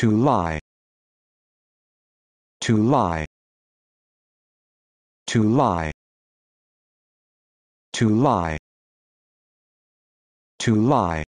To lie. To lie. To lie. To lie. To lie.